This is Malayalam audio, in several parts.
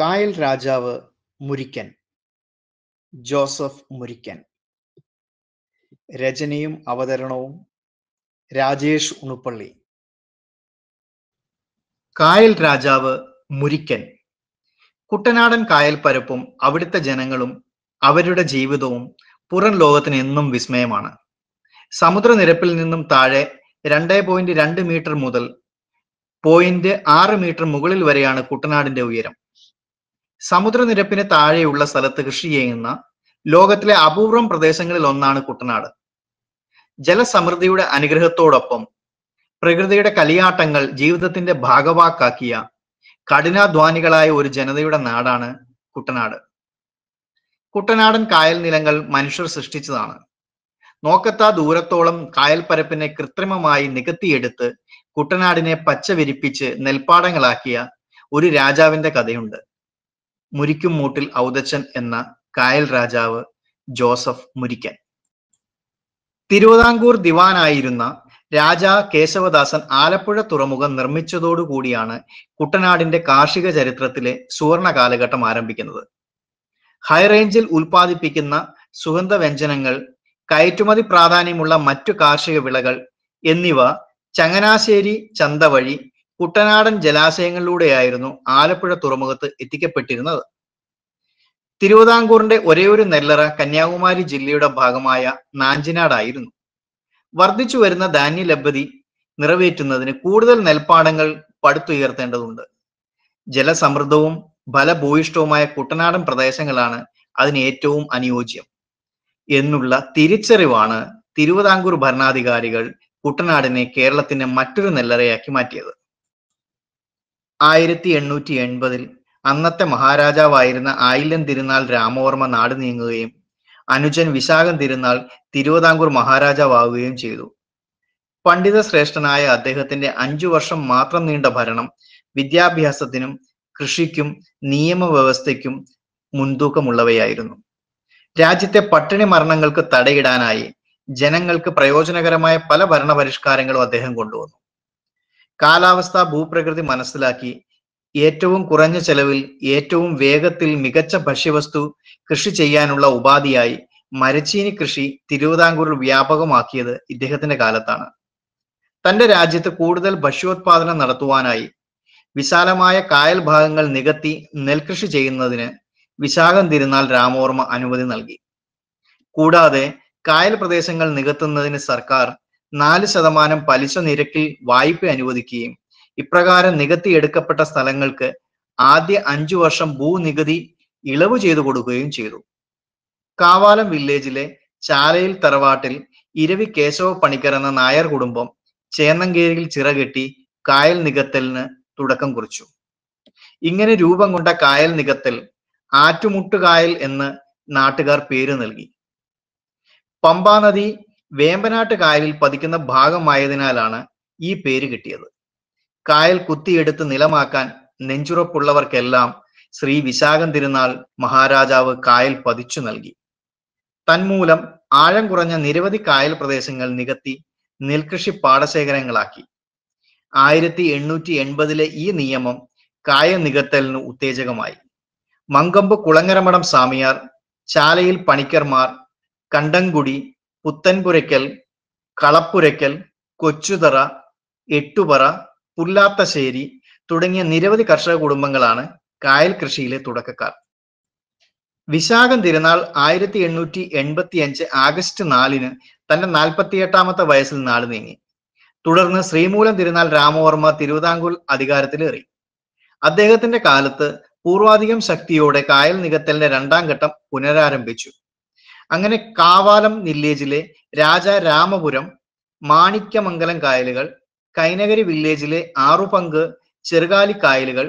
കായൽ രാജാവ് മുരിക്കൻ ജോസഫ് മുരിക്കൻ രചനയും അവതരണവും രാജേഷ് ഉണുപ്പള്ളി കായൽ രാജാവ് മുരിക്കൻ കുട്ടനാടൻ കായൽ പരപ്പും അവിടുത്തെ ജനങ്ങളും അവരുടെ ജീവിതവും പുറം ലോകത്തിന് എന്നും വിസ്മയമാണ് സമുദ്രനിരപ്പിൽ നിന്നും താഴെ രണ്ടേ പോയിന്റ് രണ്ട് മീറ്റർ മുതൽ പോയിന്റ് ആറ് മീറ്റർ മുകളിൽ വരെയാണ് കുട്ടനാടിന്റെ ഉയരം സമുദ്രനിരപ്പിന് താഴെയുള്ള സ്ഥലത്ത് കൃഷി ചെയ്യുന്ന ലോകത്തിലെ അപൂർവം പ്രദേശങ്ങളിൽ ഒന്നാണ് കുട്ടനാട് ജലസമൃദ്ധിയുടെ അനുഗ്രഹത്തോടൊപ്പം പ്രകൃതിയുടെ കലിയാട്ടങ്ങൾ ജീവിതത്തിന്റെ ഭാഗവാക്കാക്കിയ കഠിനാധ്വാനികളായ ഒരു ജനതയുടെ നാടാണ് കുട്ടനാട് കുട്ടനാടൻ കായൽ നിലങ്ങൾ മനുഷ്യർ സൃഷ്ടിച്ചതാണ് നോക്കത്താ ദൂരത്തോളം കായൽപ്പരപ്പിനെ കൃത്രിമമായി നികത്തിയെടുത്ത് കുട്ടനാടിനെ പച്ചവിരിപ്പിച്ച് നെൽപ്പാടങ്ങളാക്കിയ ഒരു രാജാവിന്റെ കഥയുണ്ട് മുരിക്കും മൂട്ടിൽ ഔദച്ചൻ എന്ന കായൽ രാജാവ് ജോസഫ് മുരിക്കൻ തിരുവിതാംകൂർ ദിവാനായിരുന്ന രാജ കേശവദാസൻ ആലപ്പുഴ തുറമുഖം നിർമ്മിച്ചതോടുകൂടിയാണ് കുട്ടനാടിന്റെ കാർഷിക ചരിത്രത്തിലെ സുവർണ കാലഘട്ടം ആരംഭിക്കുന്നത് ഹൈറേഞ്ചിൽ ഉൽപ്പാദിപ്പിക്കുന്ന വ്യഞ്ജനങ്ങൾ കയറ്റുമതി പ്രാധാന്യമുള്ള മറ്റു കാർഷിക വിളകൾ എന്നിവ ചങ്ങനാശ്ശേരി ചന്ത വഴി കുട്ടനാടൻ ജലാശയങ്ങളിലൂടെയായിരുന്നു ആലപ്പുഴ തുറമുഖത്ത് എത്തിക്കപ്പെട്ടിരുന്നത് തിരുവിതാംകൂറിന്റെ ഒരേയൊരു നെല്ലറ കന്യാകുമാരി ജില്ലയുടെ ഭാഗമായ നാഞ്ചിനാടായിരുന്നു വർദ്ധിച്ചു വരുന്ന ധാന്യ ലഭ്യത നിറവേറ്റുന്നതിന് കൂടുതൽ നെൽപ്പാടങ്ങൾ പടുത്തുയർത്തേണ്ടതുണ്ട് ജലസമൃദ്ധവും ബലഭൂയിഷ്ഠവുമായ കുട്ടനാടൻ പ്രദേശങ്ങളാണ് അതിന് ഏറ്റവും അനുയോജ്യം എന്നുള്ള തിരിച്ചറിവാണ് തിരുവിതാംകൂർ ഭരണാധികാരികൾ കുട്ടനാടിനെ കേരളത്തിന്റെ മറ്റൊരു നെല്ലറയാക്കി മാറ്റിയത് ആയിരത്തി എണ്ണൂറ്റി എൺപതിൽ അന്നത്തെ മഹാരാജാവായിരുന്ന ആയില്യം തിരുനാൾ രാമവർമ്മ നാട് നീങ്ങുകയും അനുജൻ വിശാഖം തിരുനാൾ തിരുവിതാംകൂർ മഹാരാജാവുകയും ചെയ്തു പണ്ഡിത ശ്രേഷ്ഠനായ അദ്ദേഹത്തിന്റെ അഞ്ചു വർഷം മാത്രം നീണ്ട ഭരണം വിദ്യാഭ്യാസത്തിനും കൃഷിക്കും നിയമവ്യവസ്ഥയ്ക്കും മുൻതൂക്കമുള്ളവയായിരുന്നു. രാജ്യത്തെ പട്ടിണി മരണങ്ങൾക്ക് തടയിടാനായി ജനങ്ങൾക്ക് പ്രയോജനകരമായ പല ഭരണപരിഷ്കാരങ്ങളും അദ്ദേഹം കൊണ്ടുവന്നു. കാലാവസ്ഥ, ഭൂപ്രകൃതി മനസ്സിലാക്കി ഏറ്റവും കുറഞ്ഞ ചെലവിൽ ഏറ്റവും വേഗത്തിൽ മികച്ച ഭക്ഷ്യവസ്തു കൃഷി ചെയ്യാനുള്ള ഉപാധിയായി മരച്ചീനി കൃഷി തിരുവിതാംകൂറിൽ വ്യാപകമാക്കിയത് ഇദ്ദേഹത്തിന്റെ കാലത്താണ്. തന്റെ രാജ്യത്ത് കൂടുതൽ ഭക്ഷ്യോത്പാദനം നടത്തുവാനായി വിശാലമായ കായൽ ഭാഗങ്ങൾ നികത്തി നെൽകൃഷി ചെയ്യുന്നതിന് വിശാഖം തിരുനാൾ രാമവർമ്മ അനുമതി നൽകി കൂടാതെ കായൽ പ്രദേശങ്ങൾ നികത്തുന്നതിന് സർക്കാർ നാല് ശതമാനം പലിശ നിരക്കിൽ വായ്പ അനുവദിക്കുകയും ഇപ്രകാരം നികത്തിയെടുക്കപ്പെട്ട സ്ഥലങ്ങൾക്ക് ആദ്യ അഞ്ചു വർഷം ഭൂനികുതി ഇളവ് ചെയ്തു കൊടുക്കുകയും ചെയ്തു കാവാലം വില്ലേജിലെ ചാലയിൽ തറവാട്ടിൽ ഇരവി കേശവ പണിക്കർ എന്ന നായർ കുടുംബം ചേന്നങ്കേരിയിൽ ചിറകെട്ടി കായൽ നികത്തലിന് തുടക്കം കുറിച്ചു ഇങ്ങനെ രൂപം കൊണ്ട കായൽ നികത്തിൽ ആറ്റുമുട്ടുകായൽ എന്ന് നാട്ടുകാർ പേര് നൽകി പമ്പാ നദി വേമ്പനാട്ട് കായലിൽ പതിക്കുന്ന ഭാഗമായതിനാലാണ് ഈ പേര് കിട്ടിയത് കായൽ കുത്തിയെടുത്ത് നിലമാക്കാൻ നെഞ്ചുറപ്പുള്ളവർക്കെല്ലാം ശ്രീ വിശാഖം തിരുനാൾ മഹാരാജാവ് കായൽ പതിച്ചു നൽകി തന്മൂലം ആഴം കുറഞ്ഞ നിരവധി കായൽ പ്രദേശങ്ങൾ നികത്തി നെൽകൃഷി പാടശേഖരങ്ങളാക്കി ആയിരത്തി എണ്ണൂറ്റി എൺപതിലെ ഈ നിയമം കായ നികത്തലിന് ഉത്തേജകമായി മങ്കമ്പ് കുളങ്ങരമഠം സ്വാമിയാർ ചാലയിൽ പണിക്കർമാർ കണ്ടംകുടി പുത്തൻപുരയ്ക്കൽ കളപ്പുരയ്ക്കൽ കൊച്ചുതറ എട്ടുപറ പുല്ലാത്തശ്ശേരി തുടങ്ങിയ നിരവധി കർഷക കുടുംബങ്ങളാണ് കായൽ കൃഷിയിലെ തുടക്കക്കാർ വിശാഖം തിരുനാൾ ആയിരത്തി എണ്ണൂറ്റി എൺപത്തി അഞ്ച് ആഗസ്റ്റ് നാലിന് തന്റെ എട്ടാമത്തെ വയസ്സിൽ നാട് നീങ്ങി തുടർന്ന് ശ്രീമൂലം തിരുനാൾ രാമവർമ്മ തിരുവിതാംകൂർ അധികാരത്തിലേറി അദ്ദേഹത്തിന്റെ കാലത്ത് പൂർവാധികം ശക്തിയോടെ കായൽ നികത്തലിന്റെ രണ്ടാം ഘട്ടം പുനരാരംഭിച്ചു അങ്ങനെ കാവാലം വില്ലേജിലെ രാജ രാമപുരം മാണിക്യമംഗലം കായലുകൾ കൈനഗരി വില്ലേജിലെ ആറുപങ്ക് ചെറുകാലി കായലുകൾ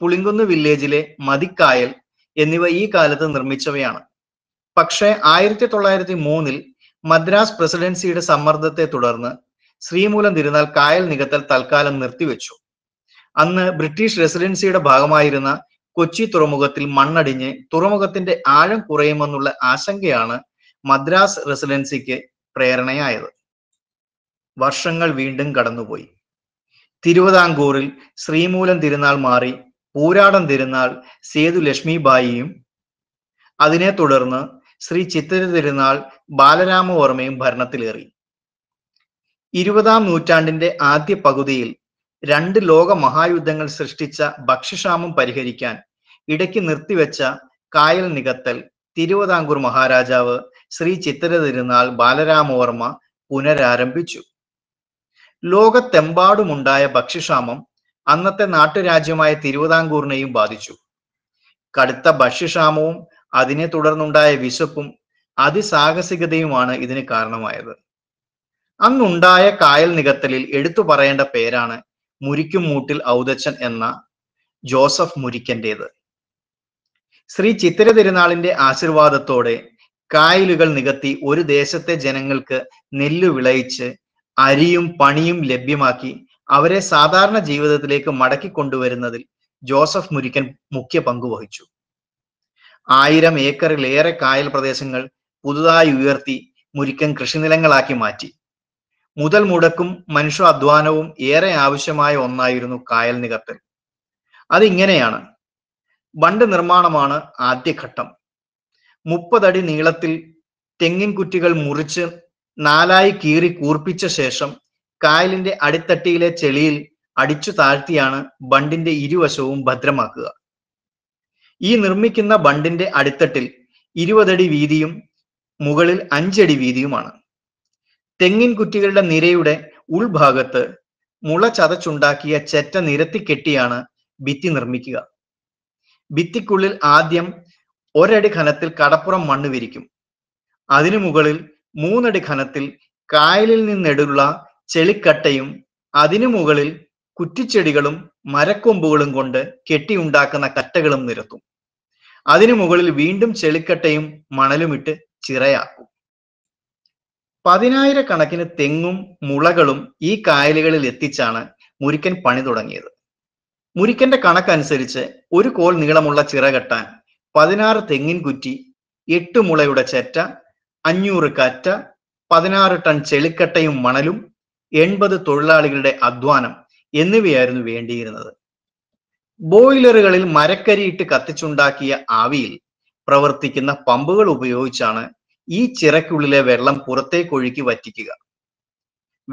പുളിങ്കുന്ന് വില്ലേജിലെ മതിക്കായൽ എന്നിവ ഈ കാലത്ത് നിർമ്മിച്ചവയാണ് പക്ഷേ ആയിരത്തി തൊള്ളായിരത്തി മൂന്നിൽ മദ്രാസ് പ്രസിഡൻസിയുടെ സമ്മർദ്ദത്തെ തുടർന്ന് ശ്രീമൂലം തിരുനാൾ കായൽ നികത്തൽ തൽക്കാലം നിർത്തിവെച്ചു അന്ന് ബ്രിട്ടീഷ് റെസിഡൻസിയുടെ ഭാഗമായിരുന്ന കൊച്ചി തുറമുഖത്തിൽ മണ്ണടിഞ്ഞ് തുറമുഖത്തിന്റെ ആഴം കുറയുമെന്നുള്ള ആശങ്കയാണ് മദ്രാസ് റെസിഡൻസിക്ക് പ്രേരണയായത് വർഷങ്ങൾ വീണ്ടും കടന്നുപോയി തിരുവിതാംകൂറിൽ ശ്രീമൂലം തിരുനാൾ മാറി പൂരാടം തിരുനാൾ സേതു ലക്ഷ്മിബായിയും അതിനെ തുടർന്ന് ശ്രീ ചിത്തിര തിരുനാൾ ബാലരാമവർമ്മയും ഭരണത്തിലേറി ഇരുപതാം നൂറ്റാണ്ടിന്റെ ആദ്യ പകുതിയിൽ രണ്ട് മഹായുദ്ധങ്ങൾ സൃഷ്ടിച്ച ഭക്ഷ്യക്ഷാമം പരിഹരിക്കാൻ ഇടയ്ക്ക് നിർത്തിവെച്ച കായൽ നികത്തൽ തിരുവിതാംകൂർ മഹാരാജാവ് ശ്രീ ചിത്തിര തിരുനാൾ ബാലരാമവർമ്മ പുനരാരംഭിച്ചു ലോകത്തെമ്പാടുമുണ്ടായ ഭക്ഷ്യക്ഷാമം അന്നത്തെ നാട്ടുരാജ്യമായ തിരുവിതാംകൂറിനെയും ബാധിച്ചു കടുത്ത ഭക്ഷ്യക്ഷാമവും അതിനെ തുടർന്നുണ്ടായ വിശപ്പും അതിസാഹസികതയുമാണ് ഇതിന് കാരണമായത് അന്നുണ്ടായ കായൽ നികത്തലിൽ എടുത്തു പറയേണ്ട പേരാണ് മുരിക്കും മൂട്ടിൽ ഔദച്ചൻ എന്ന ജോസഫ് മുരിക്കൻ്റേത് ശ്രീ ചിത്തിര തിരുനാളിന്റെ ആശീർവാദത്തോടെ കായലുകൾ നികത്തി ഒരു ദേശത്തെ ജനങ്ങൾക്ക് നെല്ല് വിളയിച്ച് അരിയും പണിയും ലഭ്യമാക്കി അവരെ സാധാരണ ജീവിതത്തിലേക്ക് മടക്കി കൊണ്ടുവരുന്നതിൽ ജോസഫ് മുരിക്കൻ മുഖ്യ പങ്കുവഹിച്ചു ആയിരം ഏക്കറിലേറെ കായൽ പ്രദേശങ്ങൾ പുതുതായി ഉയർത്തി മുരിക്കൻ കൃഷിനിലങ്ങളാക്കി മാറ്റി മുതൽ മുടക്കും മനുഷ്യ അധ്വാനവും ഏറെ ആവശ്യമായ ഒന്നായിരുന്നു കായൽ നികത്തൽ അതിങ്ങനെയാണ് ബണ്ട് നിർമ്മാണമാണ് ആദ്യഘട്ടം മുപ്പതടി നീളത്തിൽ തെങ്ങിൻ കുറ്റികൾ മുറിച്ച് നാലായി കീറി കൂർപ്പിച്ച ശേഷം കായലിന്റെ അടിത്തട്ടിയിലെ ചെളിയിൽ അടിച്ചു താഴ്ത്തിയാണ് ബണ്ടിന്റെ ഇരുവശവും ഭദ്രമാക്കുക ഈ നിർമ്മിക്കുന്ന ബണ്ടിന്റെ അടിത്തട്ടിൽ ഇരുപതടി വീതിയും മുകളിൽ അഞ്ചടി വീതിയുമാണ് തെങ്ങിൻ കുറ്റികളുടെ നിരയുടെ ഉൾഭാഗത്ത് മുള ചതച്ചുണ്ടാക്കിയ ചെറ്റ നിരത്തി കെട്ടിയാണ് ഭിത്തി നിർമ്മിക്കുക ഭിത്തിക്കുള്ളിൽ ആദ്യം ഒരടി ഖനത്തിൽ കടപ്പുറം മണ്ണ് വിരിക്കും അതിനു മുകളിൽ മൂന്നടി ഖനത്തിൽ കായലിൽ നിന്നെടുള്ള ചെളിക്കട്ടയും അതിനു മുകളിൽ കുറ്റിച്ചെടികളും മരക്കൊമ്പുകളും കൊണ്ട് കെട്ടിയുണ്ടാക്കുന്ന കട്ടകളും നിരത്തും അതിനു മുകളിൽ വീണ്ടും ചെളിക്കട്ടയും മണലുമിട്ട് ചിറയാക്കും പതിനായിരക്കണക്കിന് തെങ്ങും മുളകളും ഈ കായലുകളിൽ എത്തിച്ചാണ് മുരിക്കൻ പണി തുടങ്ങിയത് മുരിക്കന്റെ കണക്കനുസരിച്ച് ഒരു കോൽ നീളമുള്ള ചിറകെട്ടാൻ പതിനാറ് തെങ്ങിൻ കുറ്റി എട്ട് മുളയുടെ ചെറ്റ അഞ്ഞൂറ് കറ്റ പതിനാറ് ടൺ ചെളിക്കട്ടയും മണലും എൺപത് തൊഴിലാളികളുടെ അധ്വാനം എന്നിവയായിരുന്നു വേണ്ടിയിരുന്നത് ബോയിലറുകളിൽ മരക്കരിയിട്ട് കത്തിച്ചുണ്ടാക്കിയ ആവിയിൽ പ്രവർത്തിക്കുന്ന പമ്പുകൾ ഉപയോഗിച്ചാണ് ഈ ചിറക്കുള്ളിലെ വെള്ളം പുറത്തേക്കൊഴുക്കി വറ്റിക്കുക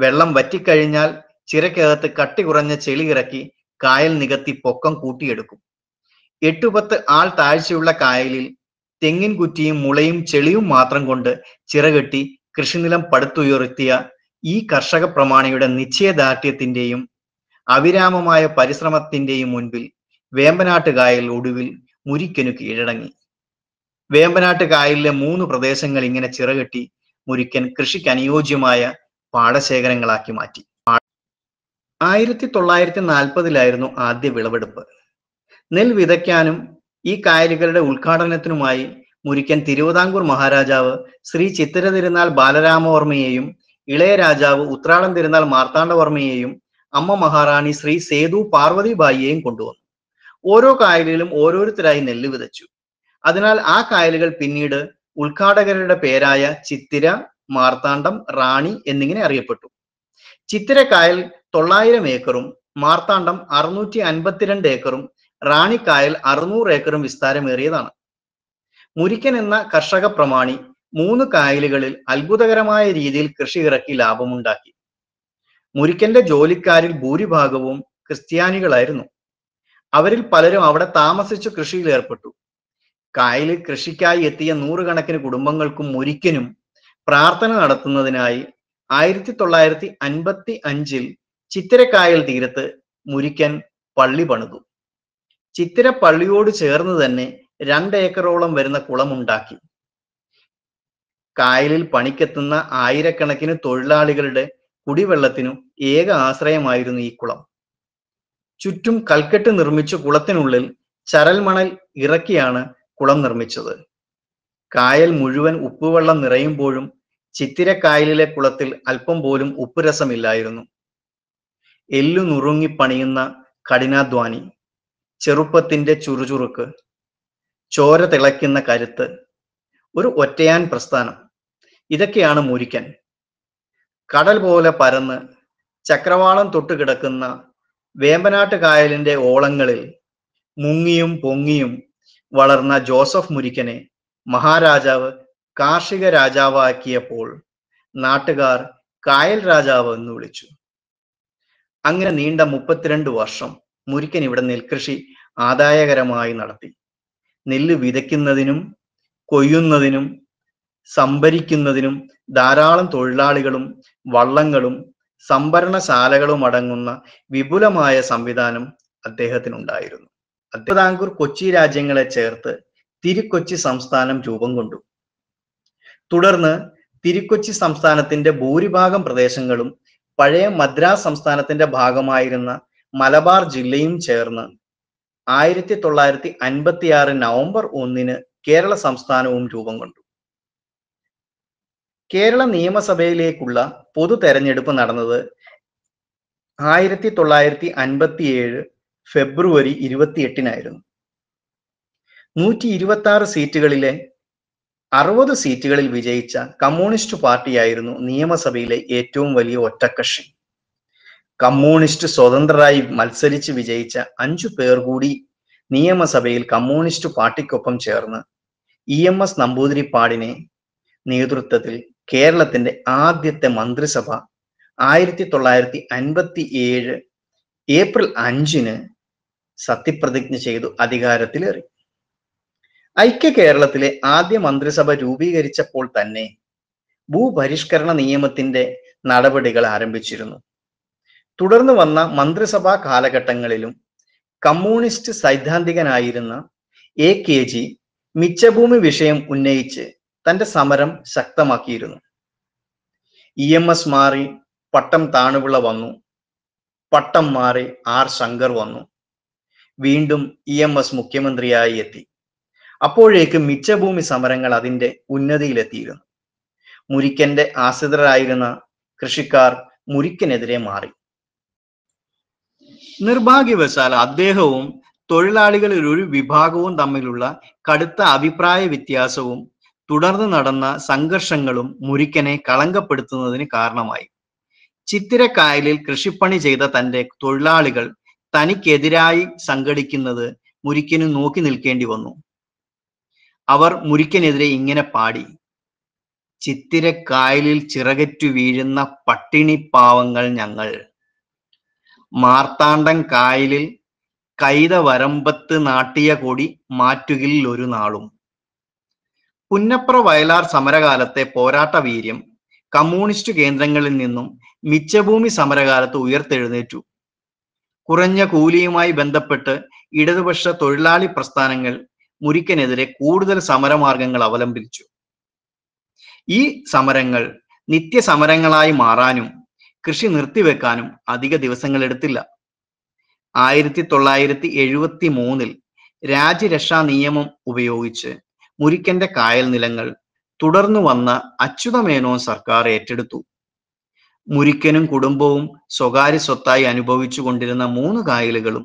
വെള്ളം വറ്റിക്കഴിഞ്ഞാൽ ചിറക്കകത്ത് കട്ടി കുറഞ്ഞ ചെളി ഇറക്കി കായൽ നികത്തി പൊക്കം കൂട്ടിയെടുക്കും എട്ടുപത്ത് ആൾ താഴ്ചയുള്ള കായലിൽ തെങ്ങിൻ കുറ്റിയും മുളയും ചെളിയും മാത്രം കൊണ്ട് ചിറകെട്ടി കൃഷിനിലം പടുത്തുയർത്തിയ ഈ കർഷക പ്രമാണിയുടെ നിശ്ചയദാർഢ്യത്തിന്റെയും അവിരാമമായ പരിശ്രമത്തിന്റെയും മുൻപിൽ വേമ്പനാട്ടുകായൽ ഒടുവിൽ മുരിക്കനു കീഴടങ്ങി വേമ്പനാട്ട് കായലിലെ മൂന്ന് പ്രദേശങ്ങൾ ഇങ്ങനെ ചിറകെട്ടി മുരിക്കൻ കൃഷിക്ക് അനുയോജ്യമായ പാടശേഖരങ്ങളാക്കി മാറ്റി ആയിരത്തി തൊള്ളായിരത്തി നാൽപ്പതിലായിരുന്നു ആദ്യ വിളവെടുപ്പ് നെൽ വിതയ്ക്കാനും ഈ കായലുകളുടെ ഉദ്ഘാടനത്തിനുമായി മുരിക്കൻ തിരുവിതാംകൂർ മഹാരാജാവ് ശ്രീ ചിത്തിര തിരുനാൾ ബാലരാമവർമ്മയെയും ഇളയ രാജാവ് ഉത്രാടം തിരുനാൾ മാർത്താണ്ഡവർമ്മയെയും അമ്മ മഹാറാണി ശ്രീ സേതു പാർവതിബായിയെയും കൊണ്ടുവന്നു ഓരോ കായലിലും ഓരോരുത്തരായി നെല്ല് വിതച്ചു അതിനാൽ ആ കായലുകൾ പിന്നീട് ഉദ്ഘാടകരുടെ പേരായ ചിത്തിര മാർത്താണ്ഡം റാണി എന്നിങ്ങനെ അറിയപ്പെട്ടു ചിത്തിര കായൽ തൊള്ളായിരം ഏക്കറും മാർത്താണ്ഡം അറുന്നൂറ്റി അൻപത്തിരണ്ട് ഏക്കറും റാണിക്കായൽ അറുന്നൂറ് ഏക്കറും വിസ്താരമേറിയതാണ് മുരിക്കൻ എന്ന കർഷക പ്രമാണി മൂന്ന് കായലുകളിൽ അത്ഭുതകരമായ രീതിയിൽ കൃഷി ഇറക്കി ലാഭമുണ്ടാക്കി മുരിക്കന്റെ ജോലിക്കാരിൽ ഭൂരിഭാഗവും ക്രിസ്ത്യാനികളായിരുന്നു അവരിൽ പലരും അവിടെ താമസിച്ചു കൃഷിയിൽ ഏർപ്പെട്ടു കായലിൽ കൃഷിക്കായി എത്തിയ നൂറുകണക്കിന് കുടുംബങ്ങൾക്കും ഒരിക്കലും പ്രാർത്ഥന നടത്തുന്നതിനായി ആയിരത്തി തൊള്ളായിരത്തി അൻപത്തി അഞ്ചിൽ ചിത്തിരക്കായൽ തീരത്ത് മുരിക്കൻ പള്ളി പണിതു ചിത്തിര പള്ളിയോട് ചേർന്ന് തന്നെ രണ്ടേക്കറോളം വരുന്ന കുളമുണ്ടാക്കി കായലിൽ പണിക്കെത്തുന്ന ആയിരക്കണക്കിന് തൊഴിലാളികളുടെ കുടിവെള്ളത്തിനും ഏക ആശ്രയമായിരുന്നു ഈ കുളം ചുറ്റും കൽക്കെട്ട് നിർമ്മിച്ച കുളത്തിനുള്ളിൽ ചരൽമണൽ ഇറക്കിയാണ് കുളം നിർമ്മിച്ചത് കായൽ മുഴുവൻ ഉപ്പുവെള്ളം നിറയുമ്പോഴും ചിത്തിരക്കായലിലെ കുളത്തിൽ അല്പം പോലും ഉപ്പുരസമില്ലായിരുന്നു എല്ലു നുറുങ്ങി പണിയുന്ന കഠിനാധ്വാനി ചെറുപ്പത്തിന്റെ ചുറുചുറുക്ക് ചോര തിളയ്ക്കുന്ന കരുത്ത് ഒരു ഒറ്റയാൻ പ്രസ്ഥാനം ഇതൊക്കെയാണ് മുരിക്കൻ കടൽ പോലെ പരന്ന് ചക്രവാളം തൊട്ടുകിടക്കുന്ന വേമ്പനാട്ട് കായലിന്റെ ഓളങ്ങളിൽ മുങ്ങിയും പൊങ്ങിയും വളർന്ന ജോസഫ് മുരിക്കനെ മഹാരാജാവ് കാർഷിക രാജാവാക്കിയപ്പോൾ നാട്ടുകാർ കായൽ രാജാവ് എന്ന് വിളിച്ചു അങ്ങനെ നീണ്ട മുപ്പത്തിരണ്ട് വർഷം മുരിക്കൻ ഇവിടെ നെൽകൃഷി ആദായകരമായി നടത്തി നെല്ല് വിതയ്ക്കുന്നതിനും കൊയ്യുന്നതിനും സംഭരിക്കുന്നതിനും ധാരാളം തൊഴിലാളികളും വള്ളങ്ങളും സംഭരണശാലകളും അടങ്ങുന്ന വിപുലമായ സംവിധാനം അദ്ദേഹത്തിനുണ്ടായിരുന്നു തിരുവിതാംകൂർ കൊച്ചി രാജ്യങ്ങളെ ചേർത്ത് തിരുക്കൊച്ചി സംസ്ഥാനം രൂപം കൊണ്ടു തുടർന്ന് തിരുക്കൊച്ചി സംസ്ഥാനത്തിന്റെ ഭൂരിഭാഗം പ്രദേശങ്ങളും പഴയ മദ്രാസ് സംസ്ഥാനത്തിന്റെ ഭാഗമായിരുന്ന മലബാർ ജില്ലയും ചേർന്ന് ആയിരത്തി തൊള്ളായിരത്തി അൻപത്തി ആറ് നവംബർ ഒന്നിന് കേരള സംസ്ഥാനവും രൂപം കൊണ്ടു കേരള നിയമസഭയിലേക്കുള്ള പൊതു തെരഞ്ഞെടുപ്പ് നടന്നത് ആയിരത്തി തൊള്ളായിരത്തി അൻപത്തിയേഴ് ഫെബ്രുവരി എട്ടിനായിരുന്നു നൂറ്റി ഇരുപത്തി ആറ് സീറ്റുകളിലെ അറുപത് സീറ്റുകളിൽ വിജയിച്ച കമ്മ്യൂണിസ്റ്റ് പാർട്ടിയായിരുന്നു നിയമസഭയിലെ ഏറ്റവും വലിയ ഒറ്റക്കക്ഷി കമ്മ്യൂണിസ്റ്റ് സ്വതന്ത്രരായി മത്സരിച്ച് വിജയിച്ച അഞ്ചു പേർ കൂടി നിയമസഭയിൽ കമ്മ്യൂണിസ്റ്റ് പാർട്ടിക്കൊപ്പം ചേർന്ന് ഇ എം എസ് നമ്പൂതിരിപ്പാടിനെ നേതൃത്വത്തിൽ കേരളത്തിന്റെ ആദ്യത്തെ മന്ത്രിസഭ ആയിരത്തി തൊള്ളായിരത്തി അൻപത്തി ഏഴ് ഏപ്രിൽ അഞ്ചിന് സത്യപ്രതിജ്ഞ ചെയ്തു അധികാരത്തിലേറി ഐക്യ കേരളത്തിലെ ആദ്യ മന്ത്രിസഭ രൂപീകരിച്ചപ്പോൾ തന്നെ ഭൂപരിഷ്കരണ നിയമത്തിന്റെ നടപടികൾ ആരംഭിച്ചിരുന്നു തുടർന്ന് വന്ന മന്ത്രിസഭാ കാലഘട്ടങ്ങളിലും കമ്മ്യൂണിസ്റ്റ് സൈദ്ധാന്തികനായിരുന്ന എ കെ ജി മിച്ചഭൂമി വിഷയം ഉന്നയിച്ച് തന്റെ സമരം ശക്തമാക്കിയിരുന്നു ഇ എം എസ് മാറി പട്ടം താണുവിള വന്നു പട്ടം മാറി ആർ ശങ്കർ വന്നു വീണ്ടും ഇ എം എസ് മുഖ്യമന്ത്രിയായി എത്തി അപ്പോഴേക്ക് മിച്ചഭൂമി സമരങ്ങൾ അതിന്റെ ഉന്നതിയിലെത്തിയിരുന്നു മുരിക്കന്റെ ആശ്രിതരായിരുന്ന കൃഷിക്കാർ മുരിക്കനെതിരെ മാറി നിർഭാഗ്യവശാൽ അദ്ദേഹവും തൊഴിലാളികളിൽ ഒരു വിഭാഗവും തമ്മിലുള്ള കടുത്ത അഭിപ്രായ വ്യത്യാസവും തുടർന്ന് നടന്ന സംഘർഷങ്ങളും മുരിക്കനെ കളങ്കപ്പെടുത്തുന്നതിന് കാരണമായി ചിത്തിരക്കായലിൽ കൃഷിപ്പണി ചെയ്ത തന്റെ തൊഴിലാളികൾ തനിക്കെതിരായി സംഘടിക്കുന്നത് മുരിക്കന് നോക്കി നിൽക്കേണ്ടി വന്നു അവർ മുരിക്കനെതിരെ ഇങ്ങനെ പാടി ചിത്തിരക്കായലിൽ ചിറകറ്റു വീഴുന്ന പട്ടിണി പാവങ്ങൾ ഞങ്ങൾ മാർത്താണ്ഡം കായലിൽ കൈത വരമ്പത്ത് നാട്ടിയ കൊടി മാറ്റുകിൽ ഒരു നാളും പുന്നപ്ര വയലാർ സമരകാലത്തെ പോരാട്ട വീര്യം കമ്മ്യൂണിസ്റ്റ് കേന്ദ്രങ്ങളിൽ നിന്നും മിച്ചഭൂമി സമരകാലത്ത് ഉയർത്തെഴുന്നേറ്റു കുറഞ്ഞ കൂലിയുമായി ബന്ധപ്പെട്ട് ഇടതുപക്ഷ തൊഴിലാളി പ്രസ്ഥാനങ്ങൾ മുരിക്കനെതിരെ കൂടുതൽ സമരമാർഗങ്ങൾ അവലംബിച്ചു ഈ സമരങ്ങൾ നിത്യസമരങ്ങളായി മാറാനും കൃഷി നിർത്തിവെക്കാനും അധിക ദിവസങ്ങൾ എടുത്തില്ല ആയിരത്തി തൊള്ളായിരത്തി എഴുപത്തി മൂന്നിൽ രാജ്യരക്ഷാ നിയമം ഉപയോഗിച്ച് മുരിക്കന്റെ കായൽ നിലങ്ങൾ തുടർന്നു വന്ന അച്യുതമേനോൻ സർക്കാർ ഏറ്റെടുത്തു മുരിക്കനും കുടുംബവും സ്വകാര്യ സ്വത്തായി അനുഭവിച്ചു കൊണ്ടിരുന്ന മൂന്ന് കായലുകളും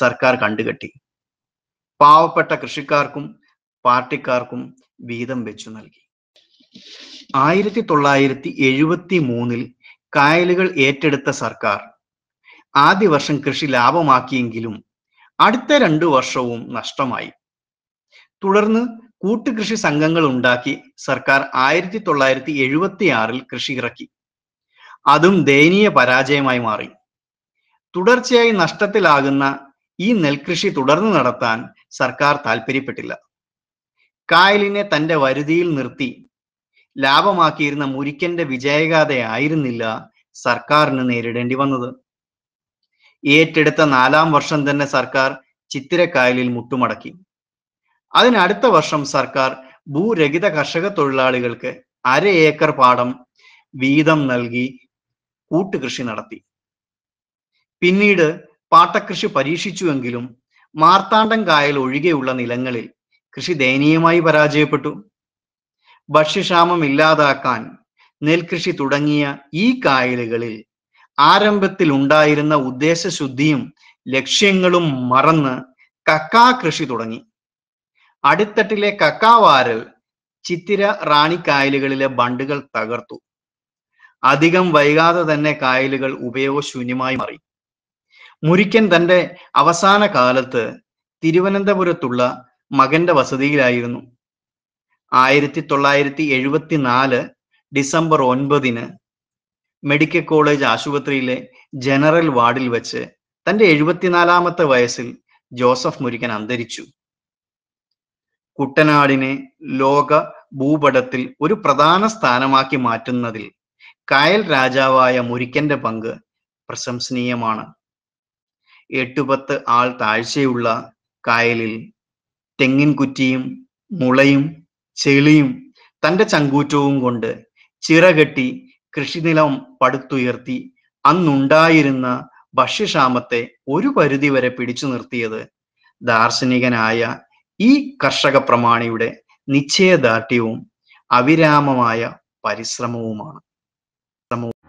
സർക്കാർ കണ്ടുകെട്ടി പാവപ്പെട്ട കൃഷിക്കാർക്കും പാർട്ടിക്കാർക്കും വീതം വെച്ചു നൽകി ആയിരത്തി തൊള്ളായിരത്തി എഴുപത്തി മൂന്നിൽ കായലുകൾ ഏറ്റെടുത്ത സർക്കാർ ആദ്യ വർഷം കൃഷി ലാഭമാക്കിയെങ്കിലും അടുത്ത രണ്ടു വർഷവും നഷ്ടമായി തുടർന്ന് കൂട്ടുകൃഷി സംഘങ്ങൾ ഉണ്ടാക്കി സർക്കാർ ആയിരത്തി തൊള്ളായിരത്തി എഴുപത്തി ആറിൽ കൃഷി ഇറക്കി അതും ദയനീയ പരാജയമായി മാറി തുടർച്ചയായി നഷ്ടത്തിലാകുന്ന ഈ നെൽകൃഷി തുടർന്നു നടത്താൻ സർക്കാർ താൽപ്പര്യപ്പെട്ടില്ല കായലിനെ തന്റെ വരുതിയിൽ നിർത്തി ലാഭമാക്കിയിരുന്ന മുരിക്കന്റെ വിജയഗാഥയായിരുന്നില്ല സർക്കാരിന് നേരിടേണ്ടി വന്നത് ഏറ്റെടുത്ത നാലാം വർഷം തന്നെ സർക്കാർ ചിത്തിരക്കായലിൽ മുട്ടുമടക്കി അതിനടുത്ത വർഷം സർക്കാർ ഭൂരഹിത കർഷക തൊഴിലാളികൾക്ക് അര ഏക്കർ പാടം വീതം നൽകി കൂട്ടുകൃഷി നടത്തി പിന്നീട് പാട്ടകൃഷി പരീക്ഷിച്ചുവെങ്കിലും മാർത്താണ്ഡം കായൽ ഒഴികെയുള്ള നിലങ്ങളിൽ കൃഷി ദയനീയമായി പരാജയപ്പെട്ടു ഭക്ഷ്യക്ഷാമം ഇല്ലാതാക്കാൻ നെൽകൃഷി തുടങ്ങിയ ഈ കായലുകളിൽ ആരംഭത്തിൽ ഉണ്ടായിരുന്ന ഉദ്ദേശശുദ്ധിയും ലക്ഷ്യങ്ങളും മറന്ന് കക്കാ കൃഷി തുടങ്ങി അടിത്തട്ടിലെ കക്കാവാരൽ ചിത്തിര റാണിക്കായലുകളിലെ ബണ്ടുകൾ തകർത്തു അധികം വൈകാതെ തന്നെ കായലുകൾ ഉപയോഗശൂന്യമായി മാറി മുരിക്കൻ തന്റെ അവസാന കാലത്ത് തിരുവനന്തപുരത്തുള്ള മകന്റെ വസതിയിലായിരുന്നു ആയിരത്തി തൊള്ളായിരത്തി എഴുപത്തിനാല് ഡിസംബർ ഒൻപതിന് മെഡിക്കൽ കോളേജ് ആശുപത്രിയിലെ ജനറൽ വാർഡിൽ വെച്ച് തന്റെ എഴുപത്തിനാലാമത്തെ വയസ്സിൽ ജോസഫ് മുരിക്കൻ അന്തരിച്ചു കുട്ടനാടിനെ ലോക ഭൂപടത്തിൽ ഒരു പ്രധാന സ്ഥാനമാക്കി മാറ്റുന്നതിൽ കായൽ രാജാവായ മുരിക്കന്റെ പങ്ക് പ്രശംസനീയമാണ് എട്ടുപത്ത് ആൾ താഴ്ചയുള്ള കായലിൽ തെങ്ങിൻ കുറ്റിയും മുളയും ചെളിയും തന്റെ ചങ്കൂറ്റവും കൊണ്ട് ചിറകെട്ടി കൃഷിനിലം പടുത്തുയർത്തി അന്നുണ്ടായിരുന്ന ഭക്ഷ്യക്ഷാമത്തെ ഒരു പരിധി വരെ പിടിച്ചു നിർത്തിയത് ദാർശനികനായ ഈ കർഷക പ്രമാണിയുടെ നിശ്ചയദാർഢ്യവും അവിരാമമായ പരിശ്രമവുമാണ് some